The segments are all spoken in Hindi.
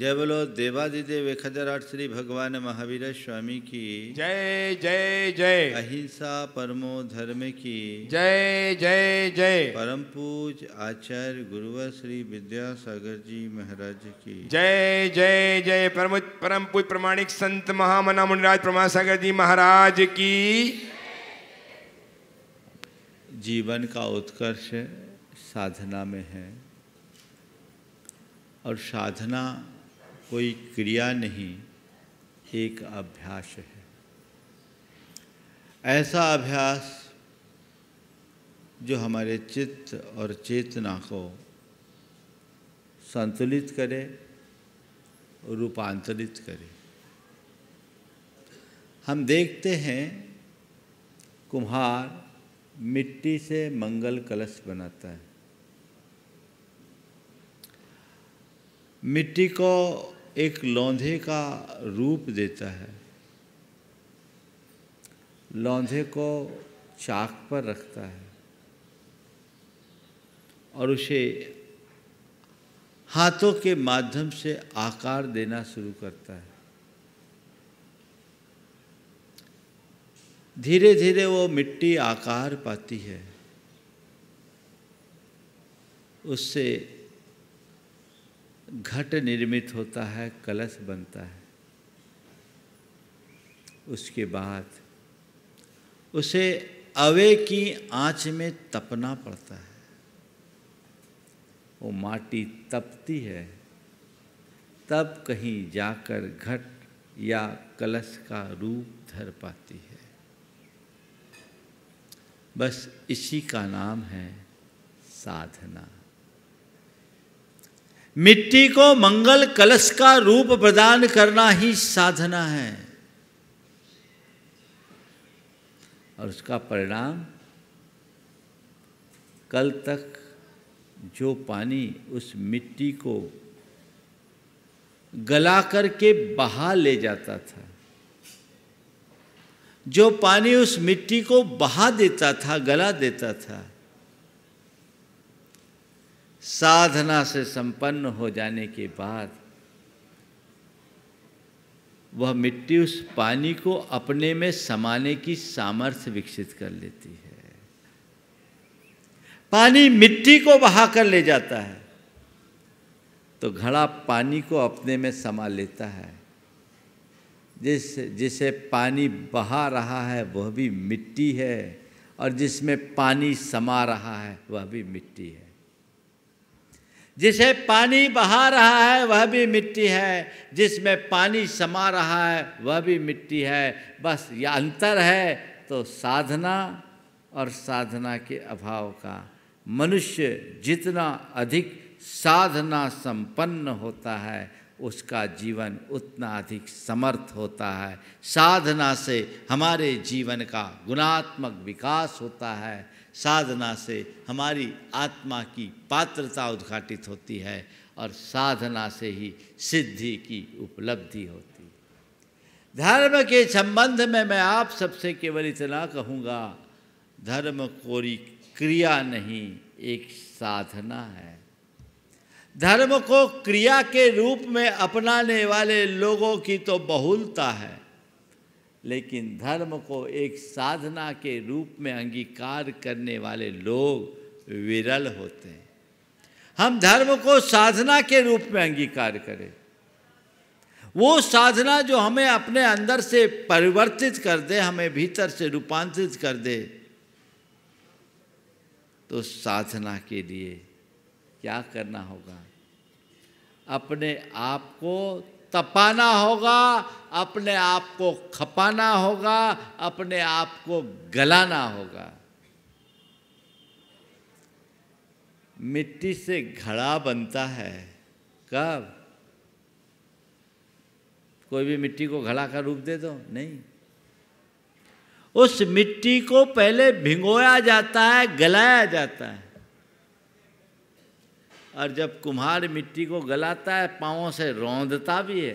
जय बोलो देवादिदेव आठ श्री भगवान महावीर स्वामी की जय जय जय अहिंसा परमो धर्म की जय जय जय परम पूज आचार्य गुरुवर श्री विद्यासागर जी महाराज की जय जय जय परम परम पूज प्रमाणिक संत महामना मुनिराज प्रमाण सागर जी महाराज की जीवन का उत्कर्ष साधना में है और साधना कोई क्रिया नहीं एक अभ्यास है ऐसा अभ्यास जो हमारे चित्त और चेतना को संतुलित करे रूपांतरित करे हम देखते हैं कुम्हार मिट्टी से मंगल कलश बनाता है मिट्टी को एक लौंधे का रूप देता है लौंधे को चाक पर रखता है और उसे हाथों के माध्यम से आकार देना शुरू करता है धीरे धीरे वो मिट्टी आकार पाती है उससे घट निर्मित होता है कलश बनता है उसके बाद उसे अवे की आंच में तपना पड़ता है वो माटी तपती है तब कहीं जाकर घट या कलश का रूप धर पाती है बस इसी का नाम है साधना मिट्टी को मंगल कलश का रूप प्रदान करना ही साधना है और उसका परिणाम कल तक जो पानी उस मिट्टी को गला करके बहा ले जाता था जो पानी उस मिट्टी को बहा देता था गला देता था साधना से संपन्न हो जाने के बाद वह मिट्टी उस पानी को अपने में समाने की सामर्थ्य विकसित कर लेती है पानी मिट्टी को बहा कर ले जाता है तो घड़ा पानी को अपने में समा लेता है जिस जिसे पानी बहा रहा है वह भी मिट्टी है और जिसमें पानी समा रहा है वह भी मिट्टी है जिसे पानी बहा रहा है वह भी मिट्टी है जिसमें पानी समा रहा है वह भी मिट्टी है बस यह अंतर है तो साधना और साधना के अभाव का मनुष्य जितना अधिक साधना संपन्न होता है उसका जीवन उतना अधिक समर्थ होता है साधना से हमारे जीवन का गुणात्मक विकास होता है साधना से हमारी आत्मा की पात्रता उद्घाटित होती है और साधना से ही सिद्धि की उपलब्धि होती है धर्म के संबंध में मैं आप सबसे केवल इतना कहूँगा धर्म कोरी क्रिया नहीं एक साधना है धर्म को क्रिया के रूप में अपनाने वाले लोगों की तो बहुलता है लेकिन धर्म को एक साधना के रूप में अंगीकार करने वाले लोग विरल होते हैं हम धर्म को साधना के रूप में अंगीकार करें वो साधना जो हमें अपने अंदर से परिवर्तित कर दे हमें भीतर से रूपांतरित कर दे तो साधना के लिए क्या करना होगा अपने आप को तपाना होगा अपने आप को खपाना होगा अपने आप को गलाना होगा मिट्टी से घड़ा बनता है कब कोई भी मिट्टी को घड़ा का रूप दे दो नहीं उस मिट्टी को पहले भिंगोया जाता है गलाया जाता है और जब कुम्हार मिट्टी को गलाता है पाँव से रौंदता भी है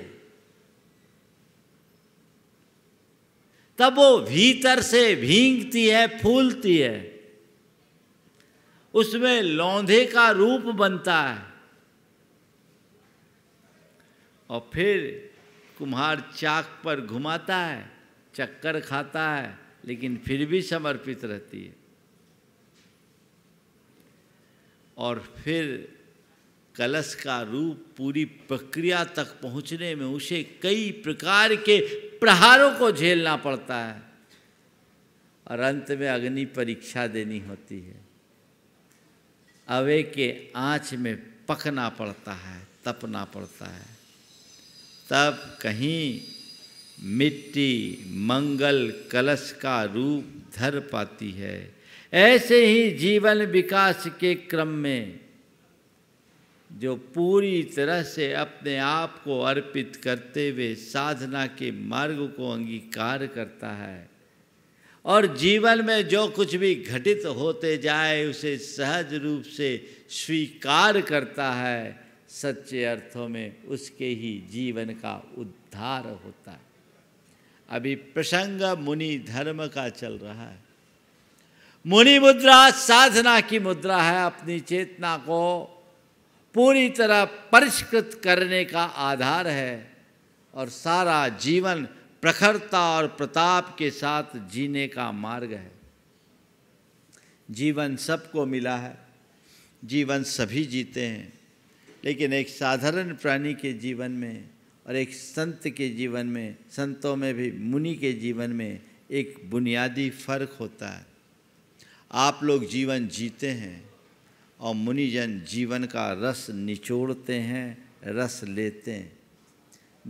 तब वो भीतर से भींगती है फूलती है उसमें लौंधे का रूप बनता है और फिर कुम्हार चाक पर घुमाता है चक्कर खाता है लेकिन फिर भी समर्पित रहती है और फिर कलश का रूप पूरी प्रक्रिया तक पहुंचने में उसे कई प्रकार के प्रहारों को झेलना पड़ता है और अंत में अग्नि परीक्षा देनी होती है अवे के आँच में पकना पड़ता है तपना पड़ता है तब कहीं मिट्टी मंगल कलश का रूप धर पाती है ऐसे ही जीवन विकास के क्रम में जो पूरी तरह से अपने आप को अर्पित करते हुए साधना के मार्ग को अंगीकार करता है और जीवन में जो कुछ भी घटित होते जाए उसे सहज रूप से स्वीकार करता है सच्चे अर्थों में उसके ही जीवन का उद्धार होता है अभी प्रसंग मुनि धर्म का चल रहा है मुनि मुद्रा साधना की मुद्रा है अपनी चेतना को पूरी तरह परिष्कृत करने का आधार है और सारा जीवन प्रखरता और प्रताप के साथ जीने का मार्ग है जीवन सबको मिला है जीवन सभी जीते हैं लेकिन एक साधारण प्राणी के जीवन में और एक संत के जीवन में संतों में भी मुनि के जीवन में एक बुनियादी फर्क होता है आप लोग जीवन जीते हैं और मुनिजन जीवन का रस निचोड़ते हैं रस लेते हैं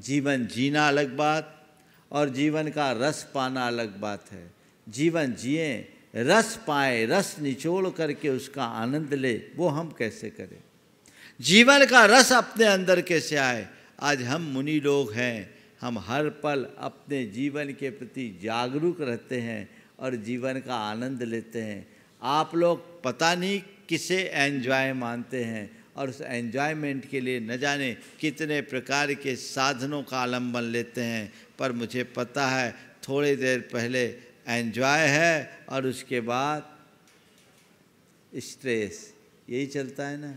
जीवन जीना अलग बात और जीवन का रस पाना अलग बात है जीवन जिए रस पाए रस निचोड़ करके उसका आनंद ले वो हम कैसे करें जीवन का रस अपने अंदर कैसे आए आज हम मुनि लोग हैं हम हर पल अपने जीवन के प्रति जागरूक रहते हैं और जीवन का आनंद लेते हैं आप लोग पता नहीं किसे एन्जॉय मानते हैं और उस एन्जॉयमेंट के लिए न जाने कितने प्रकार के साधनों का आलम्बन लेते हैं पर मुझे पता है थोड़ी देर पहले एन्जॉय है और उसके बाद स्ट्रेस यही चलता है ना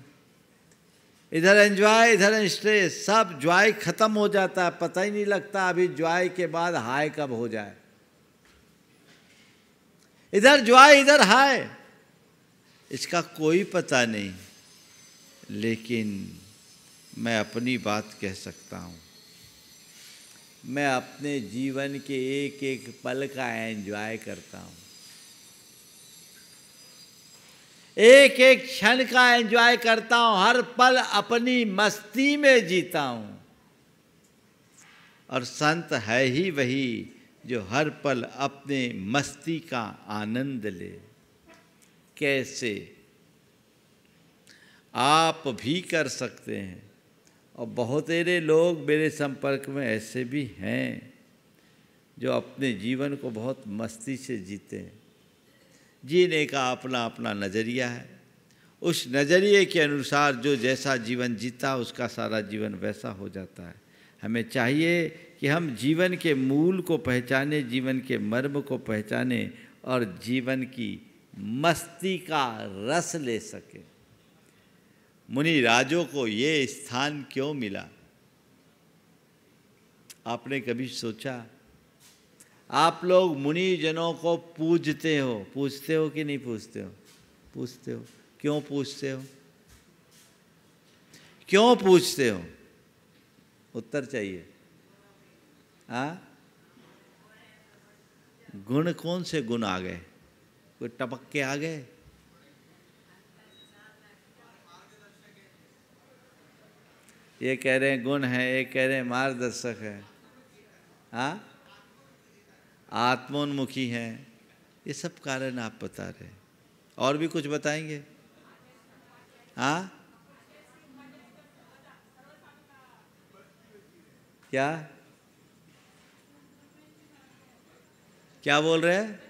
इधर एन्जॉय इधर स्ट्रेस सब ज्वाय खत्म हो जाता है पता ही नहीं लगता अभी ज्वाय के बाद हाय कब हो जाए इधर ज्वाय इधर हाय इसका कोई पता नहीं लेकिन मैं अपनी बात कह सकता हूँ मैं अपने जीवन के एक एक पल का एंजॉय करता हूँ एक एक क्षण का एंजॉय करता हूँ हर पल अपनी मस्ती में जीता हूँ और संत है ही वही जो हर पल अपने मस्ती का आनंद ले कैसे आप भी कर सकते हैं और बहुत सारे लोग मेरे संपर्क में ऐसे भी हैं जो अपने जीवन को बहुत मस्ती से जीते हैं जीने का अपना अपना नज़रिया है उस नज़रिए के अनुसार जो जैसा जीवन जीता उसका सारा जीवन वैसा हो जाता है हमें चाहिए कि हम जीवन के मूल को पहचाने जीवन के मर्म को पहचाने और जीवन की मस्ती का रस ले सके मुनि राजों को ये स्थान क्यों मिला आपने कभी सोचा आप लोग मुनि जनों को पूजते हो पूछते हो कि नहीं पूछते हो पूछते हो क्यों पूछते हो क्यों पूछते हो उत्तर चाहिए आ हाँ? गुण कौन से गुण आ गए कोई टपक के आ गए ये कह रहे हैं गुण है ये कह रहे हैं मार्गदर्शक है हाँ आत्मोन्मुखी हैं ये सब कारण आप बता रहे हैं और भी कुछ बताएंगे हाँ क्या क्या बोल रहे हैं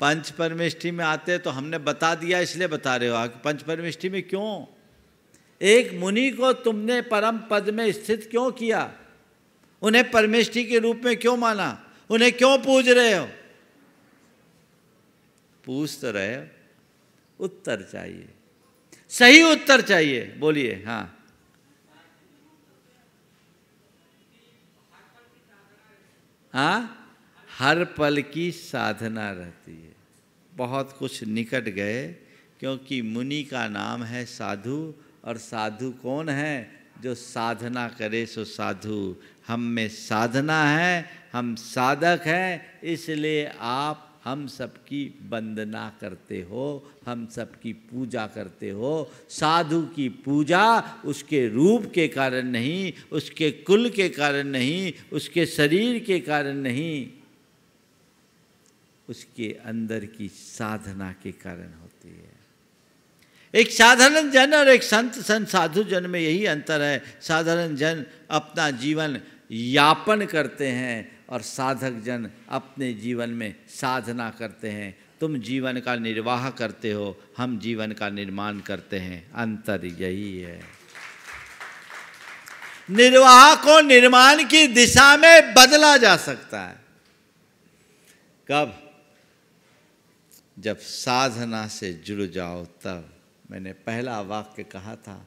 पंच परमेष्ठी में आते तो हमने बता दिया इसलिए बता रहे हो आप पंच परमेष्ठी में क्यों एक मुनि को तुमने परम पद में स्थित क्यों किया उन्हें परमेष्ठी के रूप में क्यों माना उन्हें क्यों पूज रहे हो पूछ तो रहे हो उत्तर चाहिए सही उत्तर चाहिए बोलिए हाँ हाँ हर पल की साधना रहती है बहुत कुछ निकट गए क्योंकि मुनि का नाम है साधु और साधु कौन है जो साधना करे सो साधु हम में साधना है हम साधक हैं इसलिए आप हम सबकी वंदना करते हो हम सबकी पूजा करते हो साधु की पूजा उसके रूप के कारण नहीं उसके कुल के कारण नहीं उसके शरीर के कारण नहीं उसके अंदर की साधना के कारण होती है एक साधारण जन और एक संत संत साधु जन में यही अंतर है साधारण जन अपना जीवन यापन करते हैं और साधक जन अपने जीवन में साधना करते हैं तुम जीवन का निर्वाह करते हो हम जीवन का निर्माण करते हैं अंतर यही है निर्वाह को निर्माण की दिशा में बदला जा सकता है कब जब साधना से जुड़ जाओ तब मैंने पहला वाक्य कहा था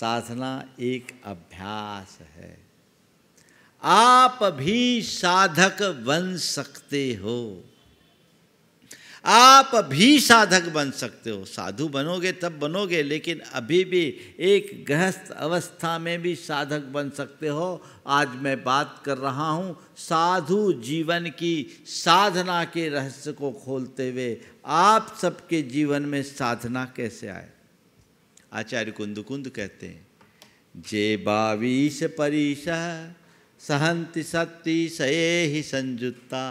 साधना एक अभ्यास है आप भी साधक बन सकते हो आप भी साधक बन सकते हो साधु बनोगे तब बनोगे लेकिन अभी भी एक गृहस्थ अवस्था में भी साधक बन सकते हो आज मैं बात कर रहा हूँ साधु जीवन की साधना के रहस्य को खोलते हुए आप सबके जीवन में साधना कैसे आए आचार्य कुंद कुंद कहते हैं जे बावीस परिस सहंति सत्ती सये ही संजुता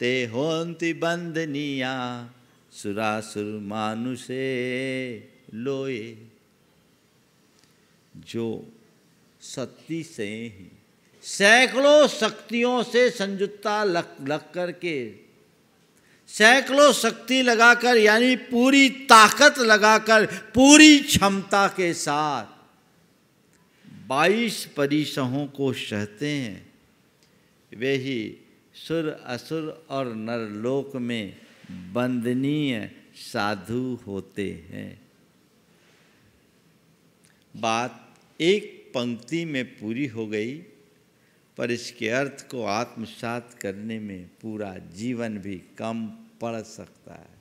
ते होन्ति बंदनिया सुरासुर मानुषे लोए जो शक्ति से ही सैकड़ों शक्तियों से संयुक्ता लग लग करके सैकड़ों शक्ति लगाकर यानी पूरी ताकत लगाकर पूरी क्षमता के साथ बाईस परिसहों को सहते हैं वे ही सुर असुर और नरलोक में बंदनीय साधु होते हैं बात एक पंक्ति में पूरी हो गई पर इसके अर्थ को आत्मसात करने में पूरा जीवन भी कम पड़ सकता है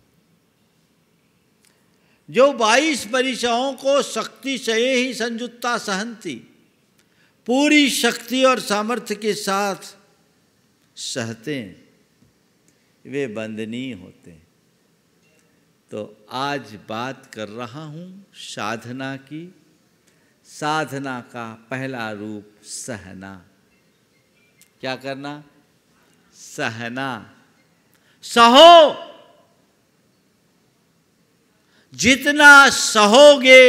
जो बाईस परिचयों को शक्ति से ही संजुत्ता सहनती पूरी शक्ति और सामर्थ्य के साथ सहते हैं वे बंदनीय होते हैं तो आज बात कर रहा हूँ साधना की साधना का पहला रूप सहना क्या करना सहना सहो जितना सहोगे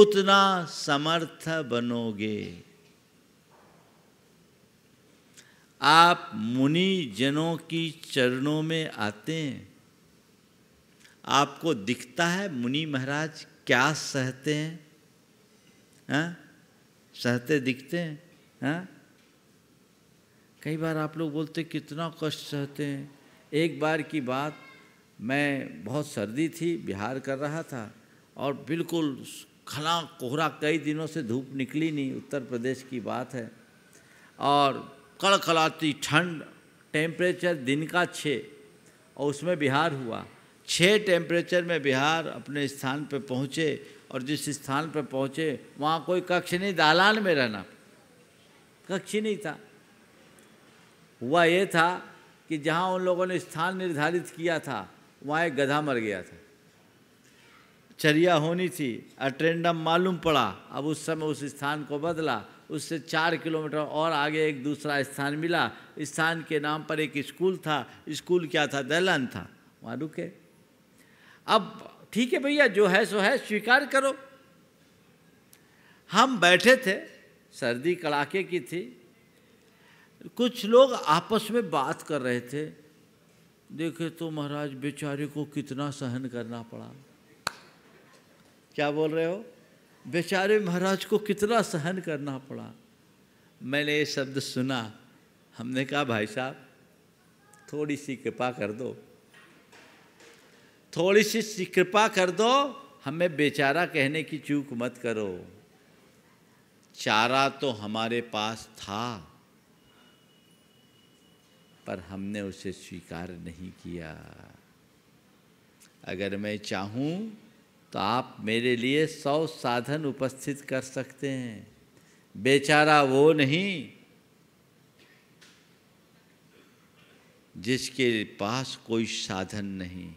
उतना समर्थ बनोगे आप मुनि जनों की चरणों में आते हैं आपको दिखता है मुनि महाराज क्या सहते हैं हा? सहते दिखते हैं हा? कई बार आप लोग बोलते कितना कष्ट सहते हैं एक बार की बात मैं बहुत सर्दी थी बिहार कर रहा था और बिल्कुल खला कोहरा कई दिनों से धूप निकली नहीं उत्तर प्रदेश की बात है और कड़कड़ाती ठंड टेम्परेचर दिन का छः और उसमें बिहार हुआ छः टेम्परेचर में बिहार अपने स्थान पर पहुँचे और जिस स्थान पर पहुँचे वहाँ कोई कक्ष नहीं दालान में रहना कक्ष नहीं था हुआ ये था कि जहाँ उन लोगों ने स्थान निर्धारित किया था वहाँ एक गधा मर गया था चरिया होनी थी अट्रेंडम मालूम पड़ा अब उस समय उस स्थान को बदला उससे चार किलोमीटर और आगे एक दूसरा स्थान मिला स्थान के नाम पर एक स्कूल था स्कूल क्या था दहलान था वहाँ रुके अब ठीक है भैया जो है सो है स्वीकार करो हम बैठे थे सर्दी कड़ाके की थी कुछ लोग आपस में बात कर रहे थे देखे तो महाराज बेचारे को कितना सहन करना पड़ा क्या बोल रहे हो बेचारे महाराज को कितना सहन करना पड़ा मैंने ये शब्द सुना हमने कहा भाई साहब थोड़ी सी कृपा कर दो थोड़ी सी कृपा कर दो हमें बेचारा कहने की चूक मत करो चारा तो हमारे पास था पर हमने उसे स्वीकार नहीं किया अगर मैं चाहूं तो आप मेरे लिए सौ साधन उपस्थित कर सकते हैं बेचारा वो नहीं जिसके पास कोई साधन नहीं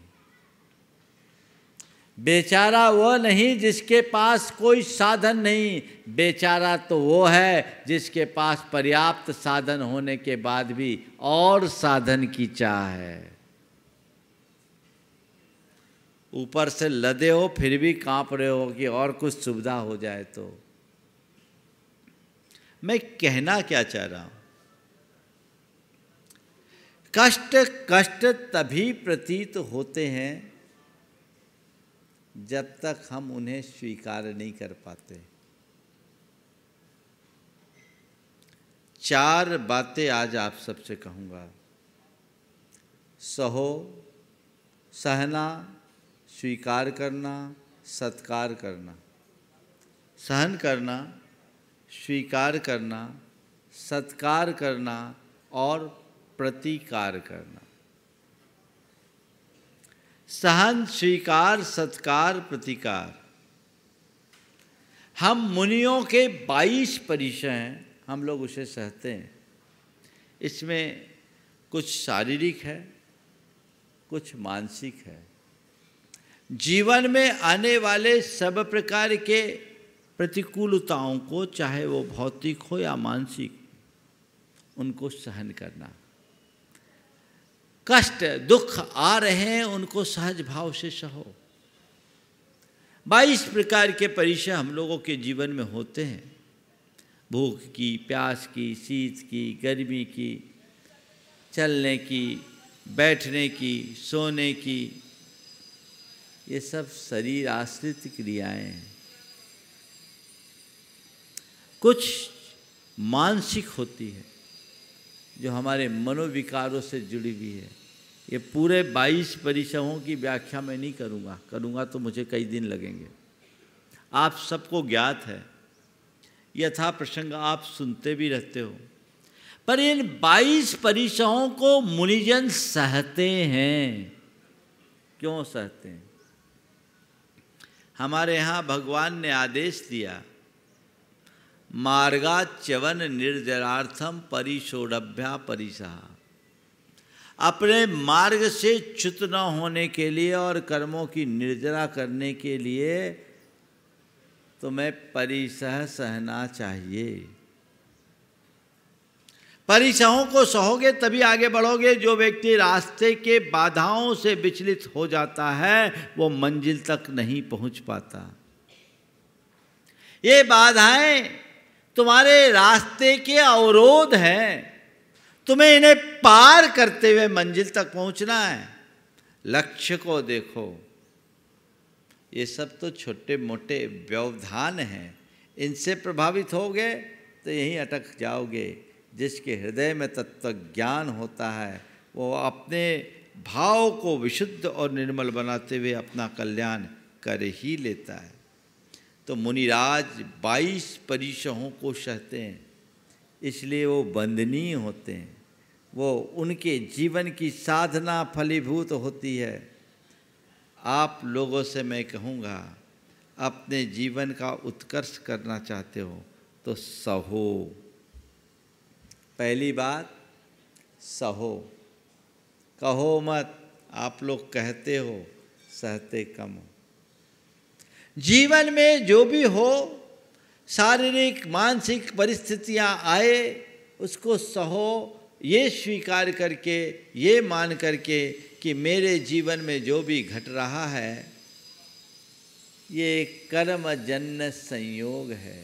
बेचारा वो नहीं जिसके पास कोई साधन नहीं बेचारा तो वो है जिसके पास पर्याप्त साधन होने के बाद भी और साधन की चाह है ऊपर से लदे हो फिर भी कांप रहे हो कि और कुछ सुविधा हो जाए तो मैं कहना क्या चाह रहा हूं कष्ट कष्ट तभी प्रतीत होते हैं जब तक हम उन्हें स्वीकार नहीं कर पाते चार बातें आज आप सबसे कहूंगा सहो सहना स्वीकार करना सत्कार करना सहन करना स्वीकार करना सत्कार करना और प्रतिकार करना सहन स्वीकार सत्कार प्रतिकार हम मुनियों के 22 परिचय हैं हम लोग उसे सहते हैं इसमें कुछ शारीरिक है कुछ मानसिक है जीवन में आने वाले सब प्रकार के प्रतिकूलताओं को चाहे वो भौतिक हो या मानसिक उनको सहन करना कष्ट दुख आ रहे हैं उनको सहज भाव से सहो बाईस प्रकार के परिचय हम लोगों के जीवन में होते हैं भूख की प्यास की शीत की गर्मी की चलने की बैठने की सोने की ये सब शरीर आश्रित क्रियाएं हैं कुछ मानसिक होती है जो हमारे मनोविकारों से जुड़ी हुई है ये पूरे 22 परिसहों की व्याख्या मैं नहीं करूँगा करूँगा तो मुझे कई दिन लगेंगे आप सबको ज्ञात है यथा प्रसंग आप सुनते भी रहते हो पर इन 22 परिसहों को मुनिजन सहते हैं क्यों सहते हैं हमारे यहाँ भगवान ने आदेश दिया मार्गाच्यवन निर्जरार्थम परिशोडभ्या परिसहा अपने मार्ग से च्युत न होने के लिए और कर्मों की निर्जरा करने के लिए तुम्हें परिसह सहना चाहिए परीक्षाओं को सहोगे तभी आगे बढ़ोगे जो व्यक्ति रास्ते के बाधाओं से विचलित हो जाता है वो मंजिल तक नहीं पहुंच पाता ये बाधाएं तुम्हारे रास्ते के अवरोध हैं तुम्हें इन्हें पार करते हुए मंजिल तक पहुंचना है लक्ष्य को देखो ये सब तो छोटे मोटे व्यवधान हैं इनसे प्रभावित हो गए तो यहीं अटक जाओगे जिसके हृदय में तत्व ज्ञान होता है वो अपने भाव को विशुद्ध और निर्मल बनाते हुए अपना कल्याण कर ही लेता है तो मुनिराज 22 परिशहों को सहते हैं इसलिए वो बंदनीय होते हैं वो उनके जीवन की साधना फलीभूत होती है आप लोगों से मैं कहूँगा अपने जीवन का उत्कर्ष करना चाहते हो तो सहो पहली बात सहो कहो मत आप लोग कहते हो सहते कम हो जीवन में जो भी हो शारीरिक मानसिक परिस्थितियाँ आए उसको सहो ये स्वीकार करके ये मान करके कि मेरे जीवन में जो भी घट रहा है ये कर्म जन्य संयोग है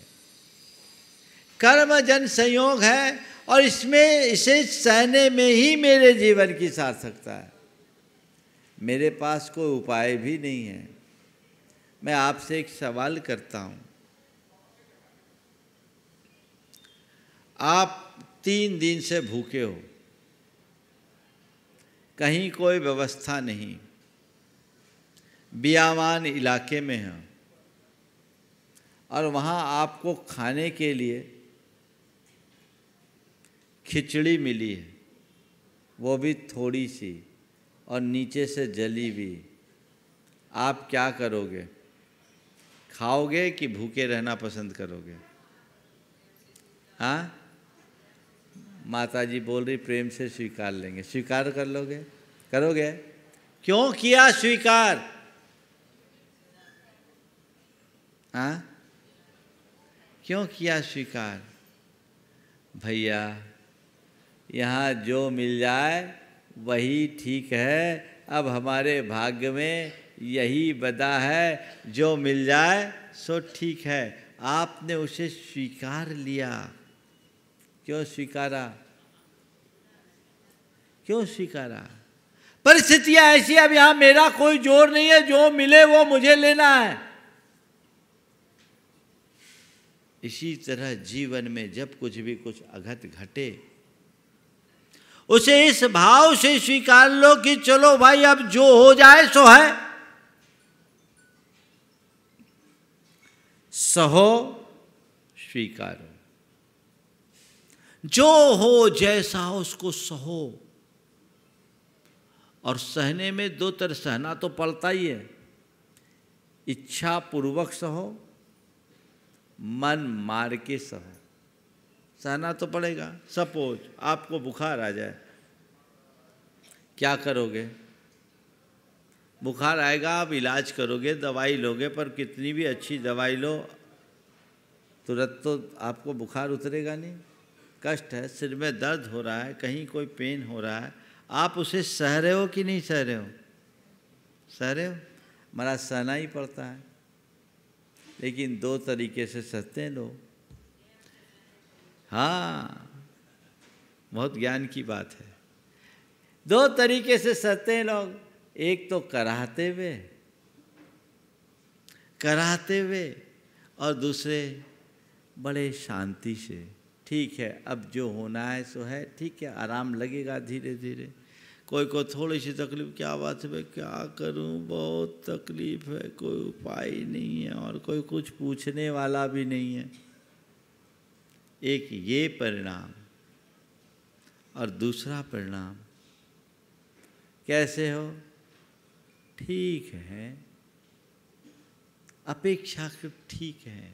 कर्म जन संयोग है और इसमें इसे सहने में ही मेरे जीवन की सार्थकता है मेरे पास कोई उपाय भी नहीं है मैं आपसे एक सवाल करता हूं आप तीन दिन से भूखे हो कहीं कोई व्यवस्था नहीं बियावान इलाके में है और वहाँ आपको खाने के लिए खिचड़ी मिली है वो भी थोड़ी सी और नीचे से जली भी आप क्या करोगे खाओगे कि भूखे रहना पसंद करोगे हाँ माता जी बोल रही प्रेम से स्वीकार लेंगे स्वीकार कर लोगे करोगे क्यों किया स्वीकार हाँ क्यों किया स्वीकार भैया यहाँ जो मिल जाए वही ठीक है अब हमारे भाग्य में यही बदा है जो मिल जाए सो ठीक है आपने उसे स्वीकार लिया क्यों स्वीकारा क्यों स्वीकारा परिस्थितियां ऐसी अब यहां मेरा कोई जोर नहीं है जो मिले वो मुझे लेना है इसी तरह जीवन में जब कुछ भी कुछ अघत घटे उसे इस भाव से स्वीकार लो कि चलो भाई अब जो हो जाए सो है सहो स्वीकारो जो हो जैसा हो उसको सहो और सहने में दो तरह सहना तो पड़ता ही है इच्छा पूर्वक सहो मन मार के सहो सहना तो पड़ेगा सपोज आपको बुखार आ जाए क्या करोगे बुखार आएगा आप इलाज करोगे दवाई लोगे पर कितनी भी अच्छी दवाई लो तुरंत तो आपको बुखार उतरेगा नहीं कष्ट है सिर में दर्द हो रहा है कहीं कोई पेन हो रहा है आप उसे सह रहे हो कि नहीं सह रहे हो सह रहे हो मरा सहना ही पड़ता है लेकिन दो तरीके से सहते हैं लोग हाँ बहुत ज्ञान की बात है दो तरीके से सहते हैं लोग एक तो कराहते हुए कराहते हुए और दूसरे बड़े शांति से ठीक है अब जो होना है सो है ठीक है आराम लगेगा धीरे धीरे कोई को थोड़ी सी तकलीफ क्या बात है भाई क्या करूं बहुत तकलीफ है कोई उपाय नहीं है और कोई कुछ पूछने वाला भी नहीं है एक ये परिणाम और दूसरा परिणाम कैसे हो ठीक है अपेक्षाकृत ठीक है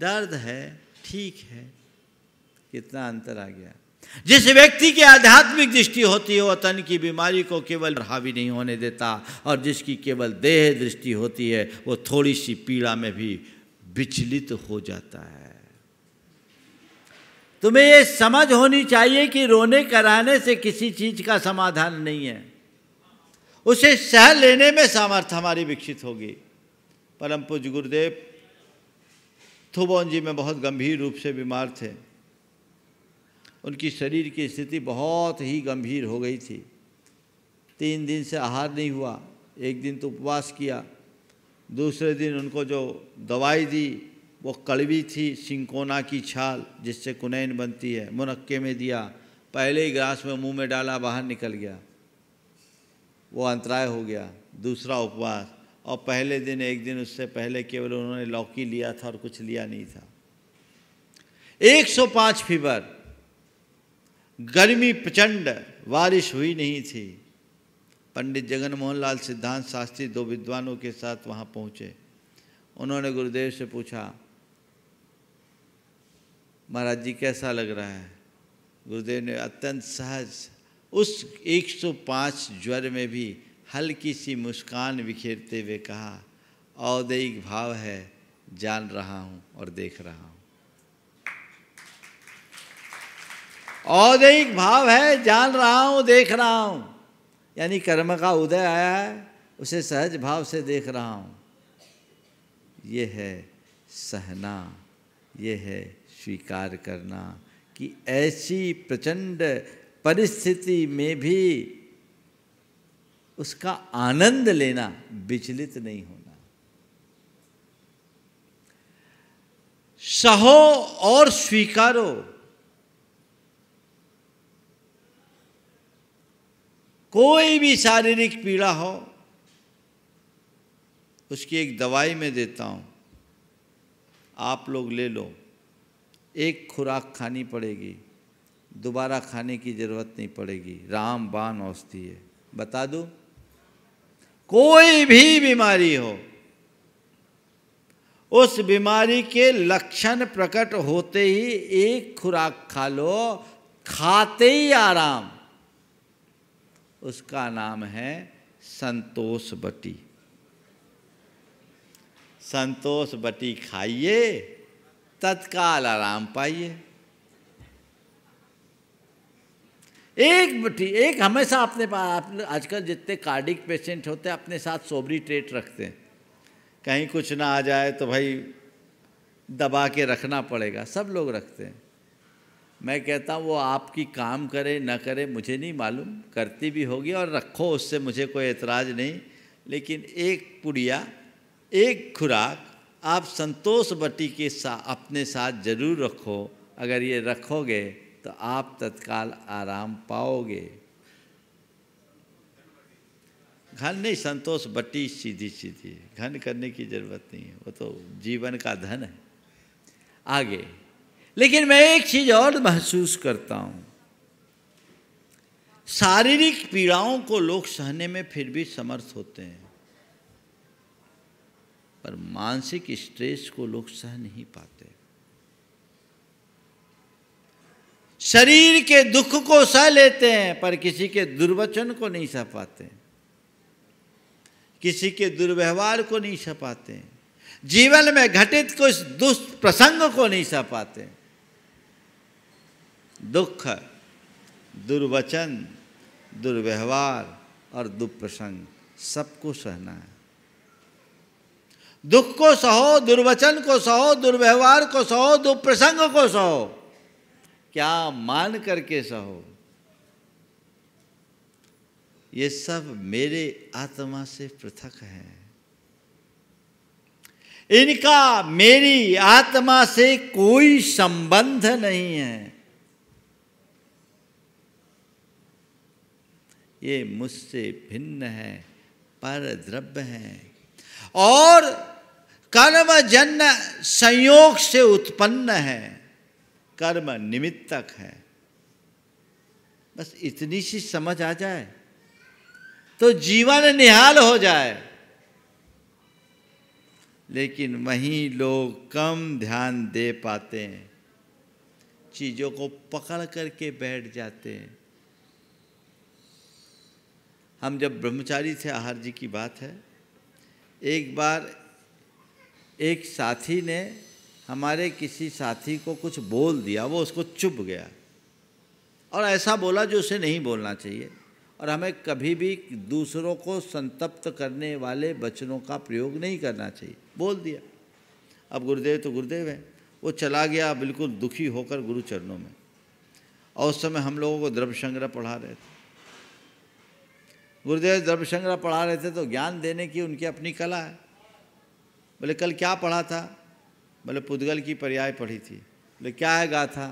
दर्द है ठीक है कितना अंतर आ गया जिस व्यक्ति की आध्यात्मिक दृष्टि होती है वह तन की बीमारी को केवल हावी नहीं होने देता और जिसकी केवल देह दृष्टि होती है वो थोड़ी सी पीड़ा में भी विचलित हो जाता है तुम्हें ये समझ होनी चाहिए कि रोने कराने से किसी चीज़ का समाधान नहीं है उसे सह लेने में सामर्थ्य हमारी विकसित होगी परम पूज गुरुदेव थुबोन जी में बहुत गंभीर रूप से बीमार थे उनकी शरीर की स्थिति बहुत ही गंभीर हो गई थी तीन दिन से आहार नहीं हुआ एक दिन तो उपवास किया दूसरे दिन उनको जो दवाई दी वो कड़वी थी सिंकोना की छाल जिससे कुनैन बनती है मुनक्के में दिया पहले ही ग्रास में मुंह में डाला बाहर निकल गया वो अंतराय हो गया दूसरा उपवास और पहले दिन एक दिन उससे पहले केवल उन्होंने लौकी लिया था और कुछ लिया नहीं था 105 फीवर गर्मी प्रचंड बारिश हुई नहीं थी पंडित जगन मोहन लाल सिद्धांत शास्त्री दो विद्वानों के साथ वहाँ पहुँचे उन्होंने गुरुदेव से पूछा महाराज जी कैसा लग रहा है गुरुदेव ने अत्यंत सहज उस 105 ज्वर में भी हल्की सी मुस्कान बिखेरते हुए कहा औदयिक भाव है जान रहा हूँ और देख रहा हूँ औदयिक भाव है जान रहा हूँ देख रहा हूँ यानी कर्म का उदय आया है उसे सहज भाव से देख रहा हूँ ये है सहना ये है स्वीकार करना कि ऐसी प्रचंड परिस्थिति में भी उसका आनंद लेना विचलित नहीं होना सहो और स्वीकारो कोई भी शारीरिक पीड़ा हो उसकी एक दवाई मैं देता हूं आप लोग ले लो एक खुराक खानी पड़ेगी दोबारा खाने की जरूरत नहीं पड़ेगी राम बाण औषधि है बता दूं कोई भी बीमारी हो उस बीमारी के लक्षण प्रकट होते ही एक खुराक खा लो खाते ही आराम उसका नाम है संतोष बटी संतोष बटी खाइए तत्काल आराम पाइए एक बटी एक हमेशा अपने पास आजकल जितने कार्डिक पेशेंट होते हैं अपने साथ सोबरी ट्रेट रखते हैं कहीं कुछ ना आ जाए तो भाई दबा के रखना पड़ेगा सब लोग रखते हैं मैं कहता हूँ वो आपकी काम करे ना करे मुझे नहीं मालूम करती भी होगी और रखो उससे मुझे कोई एतराज़ नहीं लेकिन एक पुड़िया एक खुराक आप संतोष बटी के साथ अपने साथ जरूर रखो अगर ये रखोगे तो आप तत्काल आराम पाओगे घन नहीं संतोष बटी सीधी सीधी घन करने की जरूरत नहीं है वो तो जीवन का धन है आगे लेकिन मैं एक चीज और महसूस करता हूं शारीरिक पीड़ाओं को लोग सहने में फिर भी समर्थ होते हैं पर मानसिक स्ट्रेस को लोग सह नहीं पाते शरीर के दुख को सह लेते हैं पर किसी के दुर्वचन को नहीं सह पाते किसी के दुर्व्यवहार को नहीं सह पाते जीवन में घटित कुछ दुष्ट प्रसंग को नहीं सह पाते दुख दुर्वचन दुर्व्यवहार और दुप्रसंग सबको सहना है दुख को सहो दुर्वचन को सहो दुर्व्यवहार को सहो दुप्रसंग को सहो क्या मान करके सहो ये सब मेरे आत्मा से पृथक है इनका मेरी आत्मा से कोई संबंध नहीं है ये मुझसे भिन्न है पर द्रव्य है और कर्म जन्य संयोग से उत्पन्न है कर्म निमित्तक है बस इतनी सी समझ आ जाए तो जीवन निहाल हो जाए लेकिन वहीं लोग कम ध्यान दे पाते हैं चीज़ों को पकड़ करके बैठ जाते हैं हम जब ब्रह्मचारी थे आहार जी की बात है एक बार एक साथी ने हमारे किसी साथी को कुछ बोल दिया वो उसको चुप गया और ऐसा बोला जो उसे नहीं बोलना चाहिए और हमें कभी भी दूसरों को संतप्त करने वाले वचनों का प्रयोग नहीं करना चाहिए बोल दिया अब गुरुदेव तो गुरुदेव हैं वो चला गया बिल्कुल दुखी होकर गुरु चरणों में और उस समय हम लोगों को द्रव्य संग्रह पढ़ा रहे थे गुरुदेव द्रव्य संग्रह पढ़ा रहे थे तो ज्ञान देने की उनकी अपनी कला है बोले कल क्या पढ़ा था बोले पुद्गल की पर्याय पढ़ी थी बोले क्या है गाथा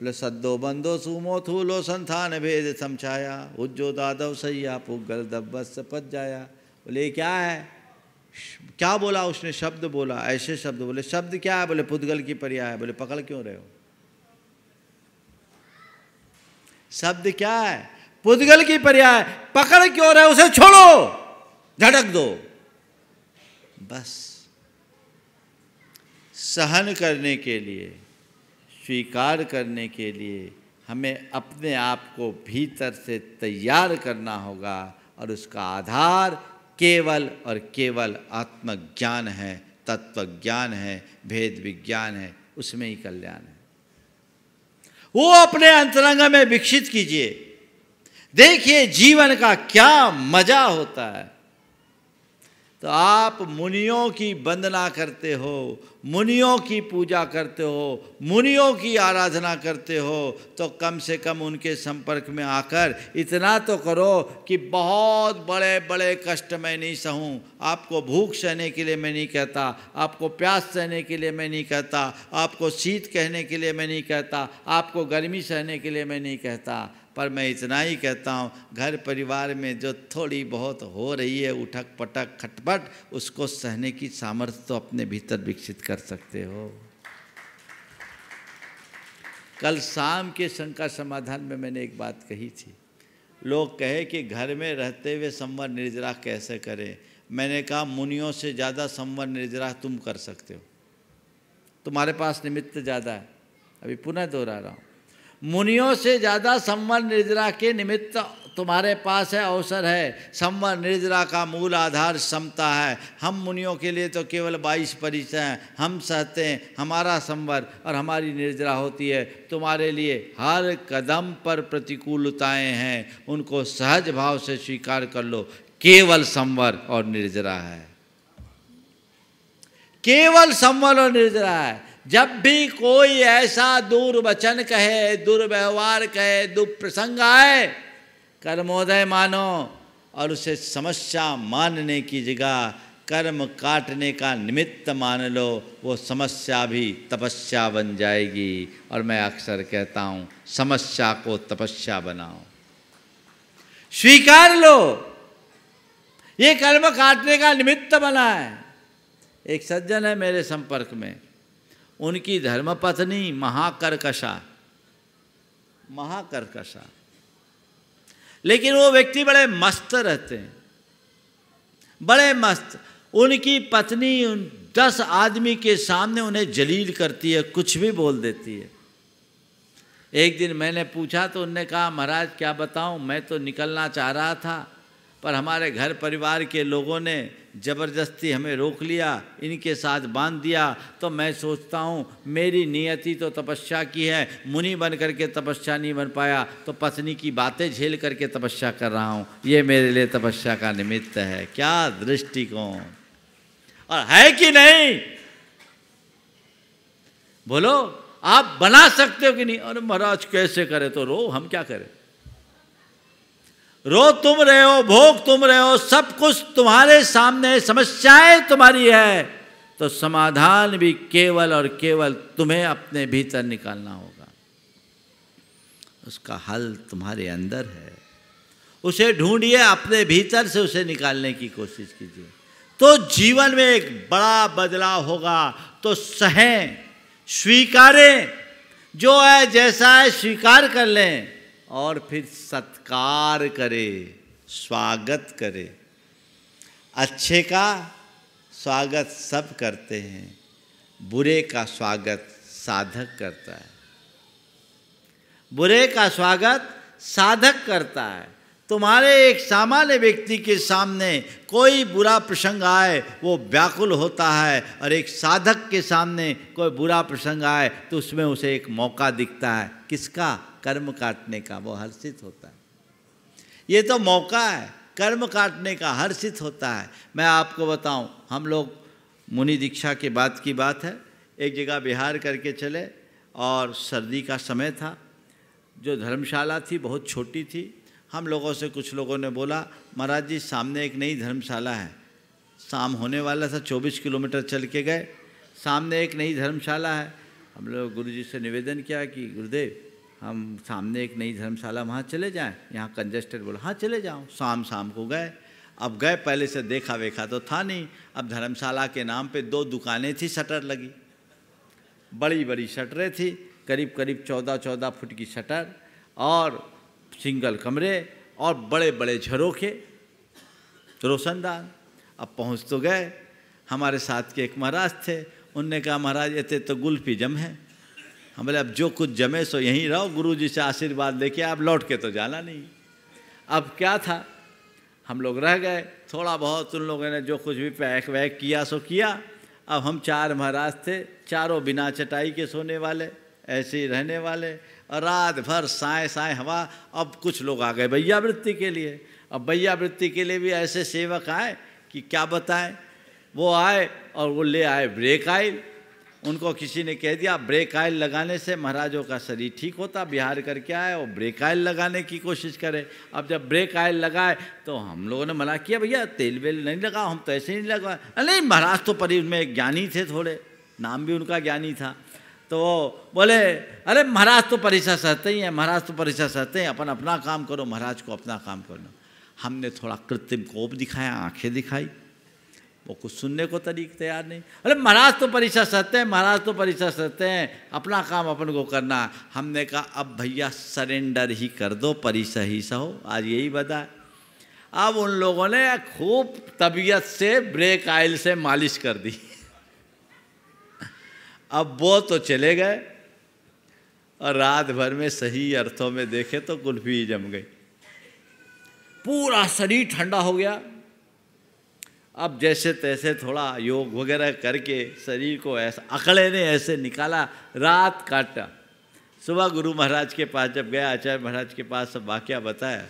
बोले सद्दो बंदो सुमो थूलो संथान भेद समछाया उज्जो दादव सैया पुगल दब्बस पत जाया बोले क्या है क्या बोला उसने शब्द बोला ऐसे शब्द बोले शब्द क्या है बोले पुद्गल की पर्याय है बोले पकड़ क्यों रहे हो शब्द क्या है पुद्गल की पर्याय पकड़ क्यों रहे उसे छोड़ो झटक दो बस सहन करने के लिए स्वीकार करने के लिए हमें अपने आप को भीतर से तैयार करना होगा और उसका आधार केवल और केवल आत्मज्ञान है तत्व ज्ञान है भेद विज्ञान है उसमें ही कल्याण है वो अपने अंतरंग में विकसित कीजिए देखिए जीवन का क्या मजा होता है तो आप मुनियों की वंदना करते हो मुनियों की पूजा करते हो मुनियों की आराधना करते हो तो कम से कम उनके संपर्क में आकर इतना तो करो कि बहुत बड़े बड़े कष्ट मैं नहीं सहूं आपको भूख सहने के लिए मैं नहीं कहता आपको प्यास सहने के लिए मैं नहीं कहता आपको शीत कहने के लिए मैं नहीं कहता आपको गर्मी सहने के लिए मैं नहीं कहता पर मैं इतना ही कहता हूँ घर परिवार में जो थोड़ी बहुत हो रही है उठक पटक खटपट उसको सहने की सामर्थ्य तो अपने भीतर विकसित कर सकते हो कल शाम के शंका समाधान में मैंने एक बात कही थी लोग कहे कि घर में रहते हुए संवर निर्जरा कैसे करें मैंने कहा मुनियों से ज़्यादा संवर निर्जरा तुम कर सकते हो तुम्हारे पास निमित्त ज़्यादा है अभी पुनः दोहरा रहा हूँ मुनियों से ज़्यादा संवर निर्जरा के निमित्त तुम्हारे पास है अवसर है संवर निर्जरा का मूल आधार समता है हम मुनियों के लिए तो केवल बाईस परिचय हैं हम सहते हैं हमारा संवर और हमारी निर्जरा होती है तुम्हारे लिए हर कदम पर प्रतिकूलताएं हैं उनको सहज भाव से स्वीकार कर लो केवल संवर और निर्जरा है केवल संवर और निर्जरा है जब भी कोई ऐसा दुर्वचन कहे दुर्व्यवहार कहे दुप्रसंग आए कर्मोदय मानो और उसे समस्या मानने की जगह कर्म काटने का निमित्त मान लो वो समस्या भी तपस्या बन जाएगी और मैं अक्सर कहता हूँ समस्या को तपस्या बनाओ स्वीकार लो ये कर्म काटने का निमित्त बना है एक सज्जन है मेरे संपर्क में उनकी धर्मपत्नी महाकर्कशा महाकर्कशा लेकिन वो व्यक्ति बड़े मस्त रहते हैं बड़े मस्त उनकी पत्नी उन दस आदमी के सामने उन्हें जलील करती है कुछ भी बोल देती है एक दिन मैंने पूछा तो उनने कहा महाराज क्या बताऊं मैं तो निकलना चाह रहा था पर हमारे घर परिवार के लोगों ने ज़बरदस्ती हमें रोक लिया इनके साथ बांध दिया तो मैं सोचता हूँ मेरी नियति तो तपस्या की है मुनि बन करके तपस्या नहीं बन पाया तो पत्नी की बातें झेल करके तपस्या कर रहा हूँ ये मेरे लिए तपस्या का निमित्त है क्या दृष्टिकोण और है कि नहीं बोलो आप बना सकते हो कि नहीं अरे महाराज कैसे करे तो रो हम क्या करें रो तुम रहे हो भोग तुम रहे हो सब कुछ तुम्हारे सामने समस्याएं तुम्हारी है तो समाधान भी केवल और केवल तुम्हें अपने भीतर निकालना होगा उसका हल तुम्हारे अंदर है उसे ढूंढिए अपने भीतर से उसे निकालने की कोशिश कीजिए तो जीवन में एक बड़ा बदलाव होगा तो सहें स्वीकारें जो है जैसा है स्वीकार कर लें और फिर सत्कार करे स्वागत करे अच्छे का स्वागत सब करते हैं बुरे का स्वागत साधक करता है बुरे का स्वागत साधक करता है तुम्हारे एक सामान्य व्यक्ति के सामने कोई बुरा प्रसंग आए वो व्याकुल होता है और एक साधक के सामने कोई बुरा प्रसंग आए तो उसमें उसे एक मौका दिखता है किसका कर्म काटने का वो हर्षित होता है ये तो मौका है कर्म काटने का हर्षित होता है मैं आपको बताऊं हम लोग मुनि दीक्षा के बाद की बात है एक जगह बिहार करके चले और सर्दी का समय था जो धर्मशाला थी बहुत छोटी थी हम लोगों से कुछ लोगों ने बोला महाराज जी सामने एक नई धर्मशाला है शाम होने वाला था 24 किलोमीटर चल के गए सामने एक नई धर्मशाला है हम लोग गुरु जी से निवेदन किया कि गुरुदेव हम सामने एक नई धर्मशाला वहाँ चले जाएं यहाँ कंजेस्टेड बोले हाँ चले जाओ शाम शाम को गए अब गए पहले से देखा वेखा तो था नहीं अब धर्मशाला के नाम पे दो दुकानें थी शटर लगी बड़ी बड़ी शटरें थी करीब करीब चौदह चौदह फुट की शटर और सिंगल कमरे और बड़े बड़े झरोखे रोशनदान अब पहुँच तो गए हमारे साथ के एक महाराज थे उनने कहा महाराज ये तो गुल्फी जम है हम बोले अब जो कुछ जमे सो यहीं रहो गुरु जी से आशीर्वाद लेके आप लौट के तो जाना नहीं अब क्या था हम लोग रह गए थोड़ा बहुत उन लोगों ने जो कुछ भी पैक वैक किया सो किया अब हम चार महाराज थे चारों बिना चटाई के सोने वाले ऐसे ही रहने वाले और रात भर साए साए हवा अब कुछ लोग आ गए भैया वृत्ति के लिए अब भैया वृत्ति के लिए भी ऐसे सेवक आए कि क्या बताएं वो आए और वो ले आए ब्रेक आई उनको किसी ने कह दिया ब्रेक आयल लगाने से महाराजों का शरीर ठीक होता बिहार करके आए और ब्रेक आयल लगाने की कोशिश करे अब जब ब्रेक आयल लगाए तो हम लोगों ने मना किया भैया तेल वेल नहीं लगाओ हम तो ऐसे ही नहीं लगाए नहीं महाराज तो परी में ज्ञानी थे थोड़े नाम भी उनका ज्ञानी था तो बोले अरे महाराज तो परीक्षा सहते ही हैं महाराज तो परीक्षा सहते हैं अपन अपना काम करो महाराज को अपना काम करो हमने थोड़ा कृत्रिम कोप दिखाया आंखें दिखाई वो कुछ सुनने को तरीक तैयार नहीं अरे महाराज तो परीक्षा सत्य हैं महाराज तो परीक्षा सत्य हैं अपना काम अपन को करना हमने कहा अब भैया सरेंडर ही कर दो परीक्षा ही सहो आज यही बताए अब उन लोगों ने खूब तबीयत से ब्रेक आयल से मालिश कर दी अब वो तो चले गए और रात भर में सही अर्थों में देखे तो कुल्फी जम गई पूरा शरीर ठंडा हो गया अब जैसे तैसे थोड़ा योग वगैरह करके शरीर को ऐसा अकड़े ने ऐसे निकाला रात काटा सुबह गुरु महाराज के पास जब गया आचार्य महाराज के पास सब वाक्य बताया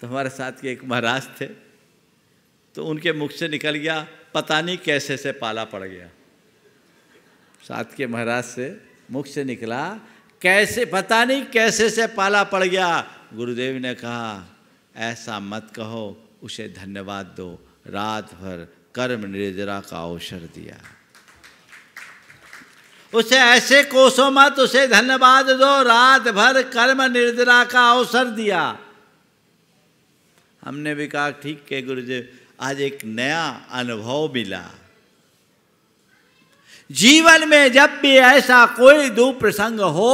तो हमारे साथ के एक महाराज थे तो उनके मुख से निकल गया पता नहीं कैसे से पाला पड़ गया साथ के महाराज से मुख से निकला कैसे पता नहीं कैसे से पाला पड़ गया गुरुदेव ने कहा ऐसा मत कहो उसे धन्यवाद दो रात भर कर्म निर्जरा का अवसर दिया उसे ऐसे कोसो मत उसे धन्यवाद दो रात भर कर्म निर्दरा का अवसर दिया हमने भी कहा ठीक है गुरुजी आज एक नया अनुभव मिला जीवन में जब भी ऐसा कोई दुप्रसंग हो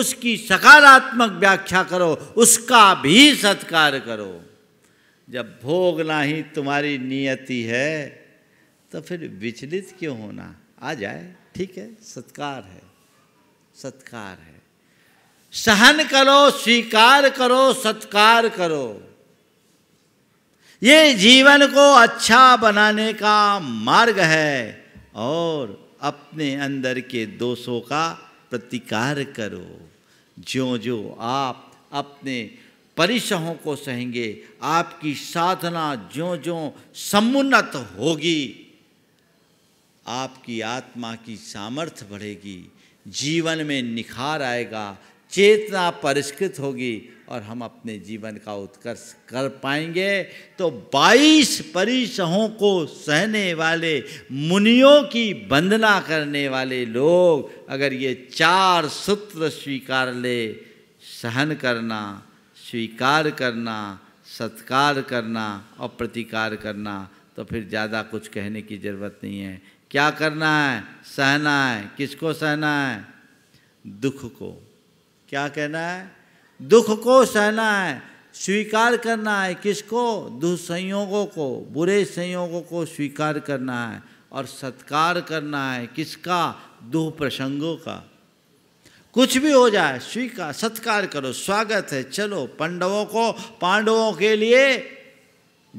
उसकी सकारात्मक व्याख्या करो उसका भी सत्कार करो जब भोगना ही तुम्हारी नियति है तो फिर विचलित क्यों होना आ जाए ठीक है सत्कार है सत्कार है सहन करो स्वीकार करो सत्कार करो ये जीवन को अच्छा बनाने का मार्ग है और अपने अंदर के दोषों का प्रतिकार करो जो जो आप अपने परिसहों को सहेंगे आपकी साधना जो जो समुन्नत होगी आपकी आत्मा की सामर्थ्य बढ़ेगी जीवन में निखार आएगा चेतना परिष्कृत होगी और हम अपने जीवन का उत्कर्ष कर पाएंगे तो 22 परिसहों को सहने वाले मुनियों की वंदना करने वाले लोग अगर ये चार सूत्र स्वीकार ले सहन करना स्वीकार करना सत्कार करना और प्रतिकार करना तो फिर ज़्यादा कुछ कहने की ज़रूरत नहीं है क्या करना है सहना है किसको सहना है दुख को क्या कहना है दुख को सहना है स्वीकार करना है किसको दुसंयोगों को बुरे संयोगों को स्वीकार करना है और सत्कार करना है किसका दुह प्रसंगों का कुछ भी हो जाए स्वीकार सत्कार करो स्वागत है चलो पांडवों को पांडवों के लिए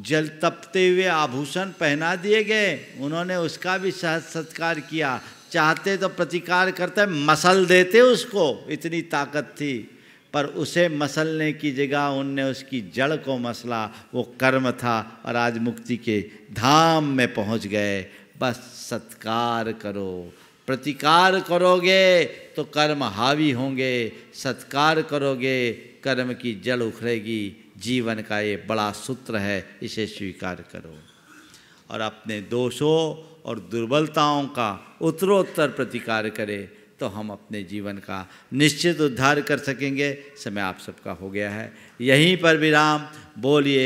जल तपते हुए आभूषण पहना दिए गए उन्होंने उसका भी सहज सत्कार किया चाहते तो प्रतिकार करते मसल देते उसको इतनी ताकत थी पर उसे मसलने की जगह उनने उसकी जड़ को मसला वो कर्म था और आज मुक्ति के धाम में पहुंच गए बस सत्कार करो प्रतिकार करोगे तो कर्म हावी होंगे सत्कार करोगे कर्म की जल उखड़ेगी जीवन का ये बड़ा सूत्र है इसे स्वीकार करो और अपने दोषों और दुर्बलताओं का उत्तरोत्तर प्रतिकार करें तो हम अपने जीवन का निश्चित उद्धार कर सकेंगे समय आप सबका हो गया है यहीं पर विराम बोलिए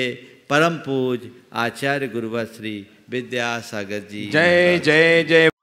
परम पूज आचार्य गुरुवर श्री विद्यासागर जी जय जय जय